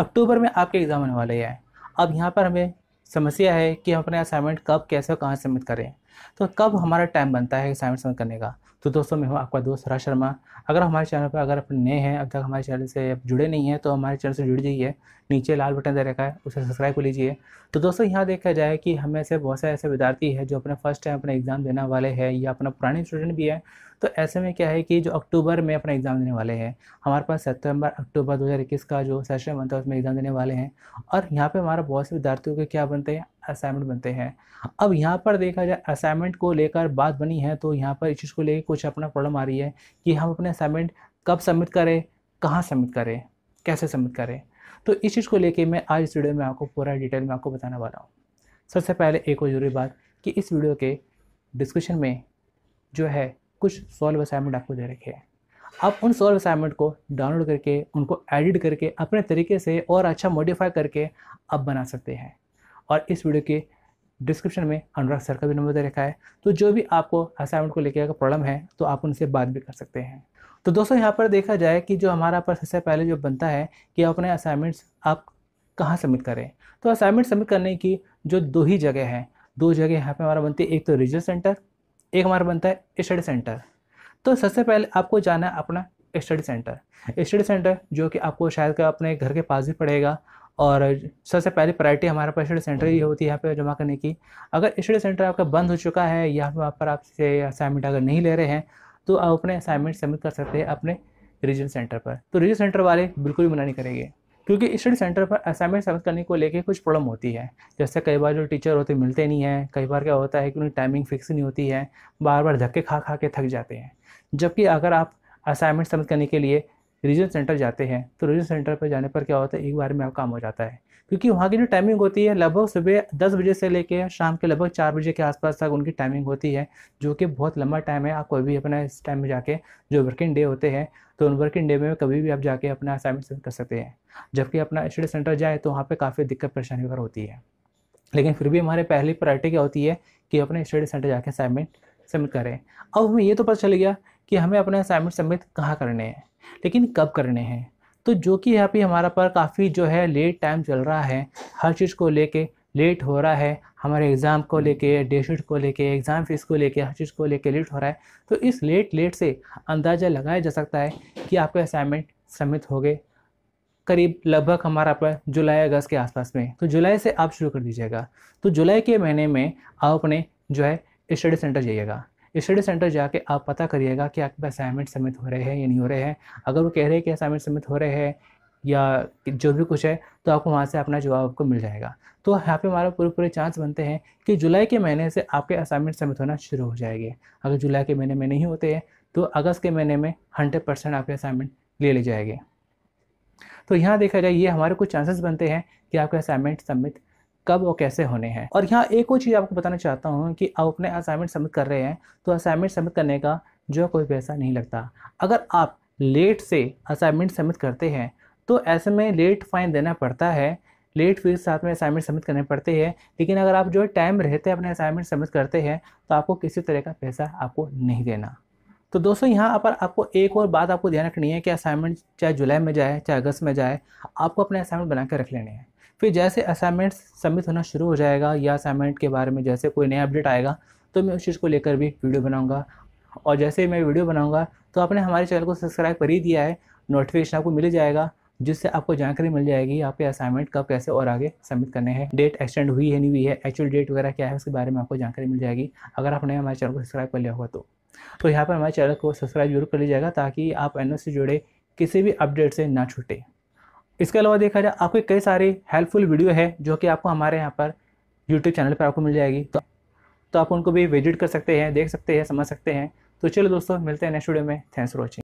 अक्टूबर में आपके एग्ज़ाम होने वाले हैं अब यहाँ पर हमें समस्या है कि हम अपने असाइनमेंट कब कैसे और कहाँ सबमिट करें तो कब हमारा टाइम बनता है असाइनमेंट सबमिट करने का तो दोस्तों मैं हूँ आपका दोस्त राज शर्मा अगर हमारे चैनल पर अगर आप नए हैं अब तक हमारे चैनल से आप जुड़े नहीं हैं तो हमारे चैनल से जुड़ जाइए नीचे लाल बटन दे रखा है उसे सब्सक्राइब कर लीजिए तो दोस्तों यहाँ देखा जाए कि हमें से बहुत सारे ऐसे विद्यार्थी हैं जो अपने फर्स्ट टाइम अपना एग्ज़ाम देने वाले हैं या अपना पुराने स्टूडेंट भी है तो ऐसे में क्या है कि जो अक्टूबर में अपना एग्ज़ाम देने वाले हैं हमारे पास सितंबर अक्टूबर 2021 का जो सेशन बनता है उसमें एग्ज़ाम देने वाले हैं और यहाँ पे हमारा बहुत से विद्यार्थियों के क्या बनते हैं असाइनमेंट बनते हैं अब यहाँ पर देखा जाए असाइनमेंट को लेकर बात बनी है तो यहाँ पर इस चीज़ को लेकर कुछ अपना प्रॉब्लम आ रही है कि हम अपने असाइनमेंट कब सबमिट करें कहाँ सबमिट करें कैसे सबमिट करें तो इस चीज़ को लेकर मैं आज इस वीडियो में आपको पूरा डिटेल में आपको बताने वाला हूँ सबसे पहले एक और जरूरी बात कि इस वीडियो के डिस्क्रिप्शन में जो है कुछ सॉल्व असाइनमेंट आपको दे रखे हैं आप उन सॉल्व असाइनमेंट को डाउनलोड करके उनको एडिट करके अपने तरीके से और अच्छा मॉडिफाई करके आप बना सकते हैं और इस वीडियो के डिस्क्रिप्शन में अनुराग सर का भी नंबर दे रखा है तो जो भी आपको असाइनमेंट को लेकर प्रॉब्लम है तो आप उनसे बात भी कर सकते हैं तो दोस्तों यहाँ पर देखा जाए कि जो हमारा पर सबसे पहले जो बनता है कि अपने असाइनमेंट्स आप कहाँ सबमिट करें तो असाइनमेंट सबमिट करने की जो दो ही जगह हैं दो जगह यहाँ पर हमारा बनती है एक तो रीजनल सेंटर एक हमारा बनता है स्टडी सेंटर तो सबसे पहले आपको जाना है अपना स्टडी सेंटर स्टडी सेंटर जो कि आपको शायद का अपने घर के पास भी पड़ेगा और सबसे पहले प्रायरिटी हमारे पास स्टडी सेंटर ही होती है यहाँ पे जमा करने की अगर स्टडी सेंटर आपका बंद हो चुका है या वहाँ पर आपसे असाइनमेंट अगर नहीं ले रहे हैं तो आप अपने असाइनमेंट सबमिट कर सकते हैं अपने रीजन सेंटर पर तो रीजन सेंटर वाले बिल्कुल भी मना नहीं करेंगे क्योंकि स्टडी सेंटर पर असाइनमेंट सबमिट करने को लेकर कुछ प्रॉब्लम होती है जैसे कई बार जो टीचर होते मिलते नहीं हैं कई बार क्या होता है कि उनकी टाइमिंग फिक्स नहीं होती है बार बार धक्के खा खा के थक जाते हैं जबकि अगर आप असाइनमेंट सबमिट करने के लिए रीजन सेंटर जाते हैं तो रीजन सेंटर पर जाने पर क्या होता है एक बार में आप काम हो जाता है क्योंकि वहाँ की जो टाइमिंग होती है लगभग सुबह दस बजे से लेकर शाम के लगभग चार बजे के आसपास तक उनकी टाइमिंग होती है जो कि बहुत लंबा टाइम है आप कोई भी अपना इस टाइम में जाके जो वर्किंग डे होते हैं तो उन वर्किंग डे में कभी भी आप जाके अपना असाइनमेंट सेंड कर सकते हैं जबकि अपना स्टडी सेंटर जाए तो वहाँ पर काफ़ी दिक्कत परेशानी वगैरह होती है लेकिन फिर भी हमारे पहली प्रायोरिटी क्या होती है कि अपने स्टडी सेंटर जाके असाइनमेंट सबमिट करें अब हमें ये तो पता चल गया कि हमें अपने असाइनमेंट सबमिट कहाँ करने हैं लेकिन कब करने हैं तो जो कि यहाँ पे हमारा पर काफ़ी जो है लेट टाइम चल रहा है हर चीज़ को लेके लेट हो रहा है हमारे एग्ज़ाम हम्म। को लेके डे शीट को लेके एग्ज़ाम फीस को लेके हर चीज़ को लेके लेट हो रहा है तो इस लेट लेट से अंदाज़ा लगाया जा सकता है कि आपके असाइनमेंट सबमिट हो गए करीब लगभग हमारा पर जुलाई अगस्त के आसपास में तो जुलाई से आप शुरू कर दीजिएगा तो जुलाई के महीने में आप अपने जो है स्टडी सेंटर जाइएगा स्टडी सेंटर जाके आप पता करिएगा कि आपके असाइनमेंट सबमिट हो रहे हैं या नहीं हो रहे हैं अगर वो कह रहे हैं कि असाइनमेंट सबमिट हो रहे हैं या जो भी कुछ है तो आपको वहाँ से अपना जवाब आपको मिल जाएगा तो यहाँ पे हमारा पूरे पूरे चांस बनते हैं कि जुलाई के महीने से आपके असाइनमेंट सबमिट होना शुरू हो जाएंगे अगर जुलाई के महीने में नहीं होते हैं तो अगस्त के महीने में हंड्रेड परसेंट आपके असाइनमेंट ले ले जाएंगे तो यहाँ देखा जाए ये हमारे कुछ चांसेस बनते हैं कि आपके असाइनमेंट सबमिट कब और कैसे होने हैं और यहाँ एक और चीज़ आपको बताना चाहता हूँ कि आप अपने असाइनमेंट सबमिट कर रहे हैं तो असाइनमेंट सबमिट करने का जो कोई पैसा नहीं लगता अगर आप लेट से असाइनमेंट सबमिट करते हैं तो ऐसे में लेट फाइन देना पड़ता है लेट फीस साथ में असाइनमेंट सबमिट करने पड़ते हैं लेकिन अगर आप जो है टाइम रहते अपने असाइनमेंट सबमिट करते हैं तो आपको किसी तरह का पैसा आपको नहीं देना तो दोस्तों यहाँ पर आपको एक और बात आपको ध्यान रखनी है कि असाइनमेंट चाहे जुलाई में जाए चाहे अगस्त में जाए आपको अपने असाइनमेंट बना कर रख लेने हैं फिर जैसे असाइनमेंट सबमिट होना शुरू हो जाएगा या असाइनमेंट के बारे में जैसे कोई नया अपडेट आएगा तो मैं उस चीज़ को लेकर भी वीडियो बनाऊँगा और जैसे मैं वीडियो बनाऊँगा तो आपने हमारे चैनल को सब्सक्राइब कर ही दिया है नोटिफिकेशन आपको मिल जाएगा जिससे आपको जानकारी मिल जाएगी आपके असाइनमेंट कब कैसे और आगे सबमिट करने हैं डेट एक्सटेंड हुई है नहीं हुई है एक्चुअल डेट वगैरह क्या है उसके बारे में आपको जानकारी मिल जाएगी अगर आपने हमारे चैनल को सब्सक्राइब कर लिया होगा तो तो यहाँ पर हमारे चैनल को सब्सक्राइब जरूर कर लीजिएगा ताकि आप एन से जुड़े किसी भी अपडेट से ना छूटें इसके अलावा देखा जाए आपके कई सारी हेल्पफुल वीडियो है जो कि आपको हमारे यहाँ पर यूट्यूब चैनल पर आपको मिल जाएगी तो, तो आप उनको भी विजिट कर सकते हैं देख सकते हैं समझ सकते हैं तो चलो दोस्तों मिलते हैं नेक्स्ट वीडियो में थैंक्स फॉर वॉचिंग